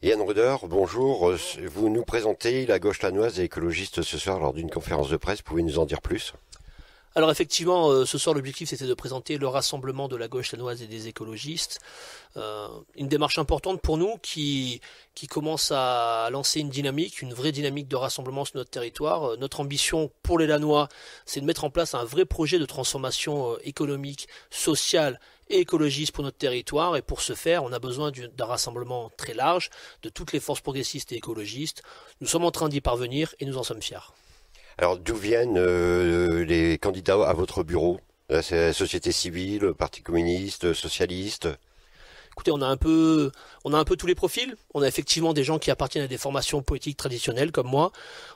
Yann Ruder, bonjour. Euh, vous nous présentez la gauche lanoise et écologiste ce soir lors d'une conférence de presse. Pouvez-vous nous en dire plus alors effectivement, euh, ce soir l'objectif c'était de présenter le rassemblement de la gauche lanoise et des écologistes. Euh, une démarche importante pour nous qui, commence à lancer une dynamique, une vraie dynamique de rassemblement sur notre territoire. Euh, notre ambition pour les Danois, c'est de mettre en place un vrai projet de transformation économique, sociale et écologiste pour notre territoire. Et pour ce faire, on a besoin d'un rassemblement très large de toutes les forces progressistes et écologistes. Nous sommes en train d'y parvenir et nous en sommes fiers. Alors d'où viennent euh, les candidats à votre bureau euh, C'est la société civile, parti communiste, euh, socialiste Écoutez, on a un peu, on a un peu tous les profils. On a effectivement des gens qui appartiennent à des formations politiques traditionnelles comme moi.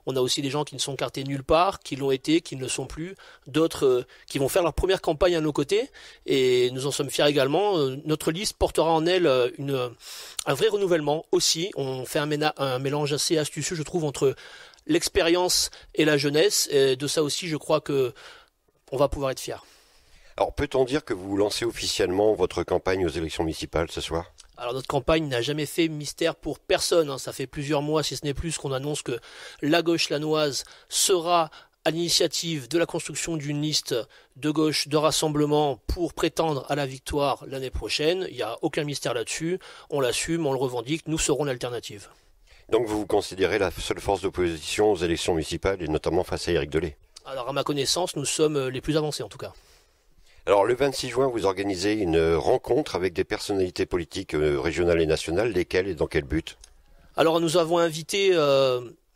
On a aussi des gens qui ne sont cartés nulle part, qui l'ont été, qui ne le sont plus. D'autres qui vont faire leur première campagne à nos côtés et nous en sommes fiers également. notre liste portera en elle une, un vrai renouvellement aussi. On fait un mélange assez astucieux, je trouve, entre l'expérience et la jeunesse. Et de ça aussi, je crois que on va pouvoir être fiers. Alors, peut-on dire que vous lancez officiellement votre campagne aux élections municipales ce soir alors notre campagne n'a jamais fait mystère pour personne. Hein. Ça fait plusieurs mois, si ce n'est plus, qu'on annonce que la gauche lanoise sera à l'initiative de la construction d'une liste de gauche de rassemblement pour prétendre à la victoire l'année prochaine. Il n'y a aucun mystère là-dessus. On l'assume, on le revendique. Nous serons l'alternative. Donc vous vous considérez la seule force d'opposition aux élections municipales et notamment face à Éric Delay Alors à ma connaissance, nous sommes euh, les plus avancés en tout cas. Alors le 26 juin, vous organisez une euh, rencontre avec des personnalités politiques euh, régionales et nationales. Lesquelles et dans quel but Alors nous avons invité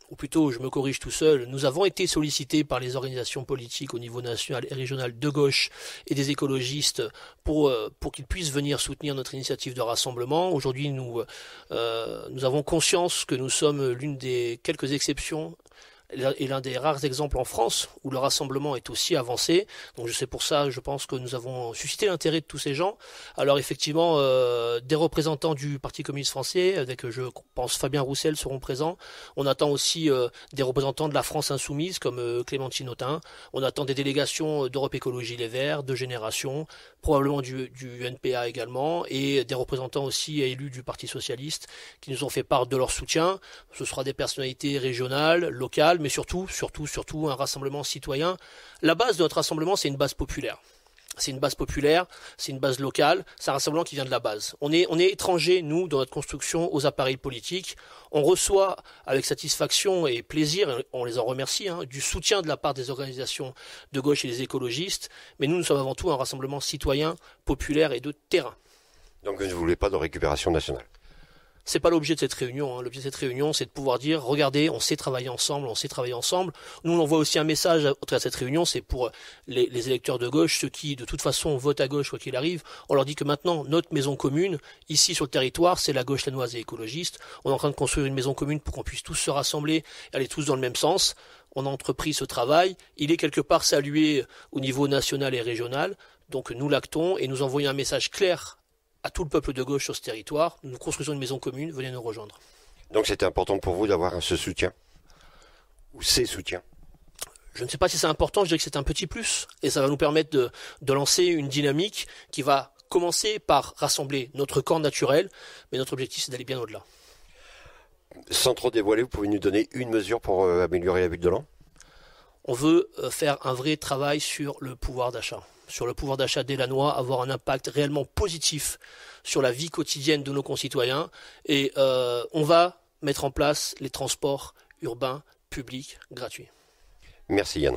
ou plutôt je me corrige tout seul, nous avons été sollicités par les organisations politiques au niveau national et régional de gauche et des écologistes pour, euh, pour qu'ils puissent venir soutenir notre initiative de rassemblement. Aujourd'hui, nous, euh, nous avons conscience que nous sommes l'une des quelques exceptions est l'un des rares exemples en France où le rassemblement est aussi avancé. Donc c'est pour ça, je pense que nous avons suscité l'intérêt de tous ces gens. Alors effectivement, euh, des représentants du Parti communiste français, avec je pense Fabien Roussel, seront présents. On attend aussi euh, des représentants de la France insoumise comme euh, Clémentine Autain. On attend des délégations d'Europe Écologie Les Verts, de Génération, probablement du, du NPA également, et des représentants aussi élus du Parti socialiste qui nous ont fait part de leur soutien. Ce sera des personnalités régionales, locales mais surtout, surtout, surtout un rassemblement citoyen. La base de notre rassemblement, c'est une base populaire. C'est une base populaire, c'est une base locale, c'est un rassemblement qui vient de la base. On est, on est étrangers, nous, dans notre construction aux appareils politiques. On reçoit avec satisfaction et plaisir, on les en remercie, hein, du soutien de la part des organisations de gauche et des écologistes. Mais nous, nous sommes avant tout un rassemblement citoyen, populaire et de terrain. Donc vous ne voulez pas de récupération nationale c'est pas l'objet de cette réunion. Hein. L'objet de cette réunion, c'est de pouvoir dire regardez, on sait travailler ensemble, on sait travailler ensemble. Nous, on envoie aussi un message à, à cette réunion, c'est pour euh, les, les, électeurs de gauche, ceux qui de toute façon votent à gauche quoi qu'il arrive. On leur dit que maintenant notre maison commune ici sur le territoire, c'est la gauche lanoise et écologiste. On est en train de construire une maison commune pour qu'on puisse tous se rassembler, et aller tous dans le même sens on a entrepris ce travail, il est quelque part salué au niveau national et régional, donc nous l'actons et nous envoyons un message clair à tout le peuple de gauche sur ce territoire. Nous construisons une maison commune, venez nous rejoindre. Donc c'était important pour vous d'avoir ce soutien Ou ces soutiens je ne sais pas si c'est important, je dirais que c'est un petit plus, et ça va nous permettre de, lancer une dynamique qui va commencer par rassembler notre corps naturel, mais notre objectif c'est d'aller bien au-delà. Sans trop dévoiler, vous pouvez nous donner une mesure pour euh, améliorer la ville de l'an On veut euh, faire un vrai travail sur le pouvoir d'achat sur le pouvoir d'achat des Lanois, avoir un impact réellement positif sur la vie quotidienne de nos concitoyens. Et euh, on va mettre en place les transports urbains publics gratuits. Merci Yann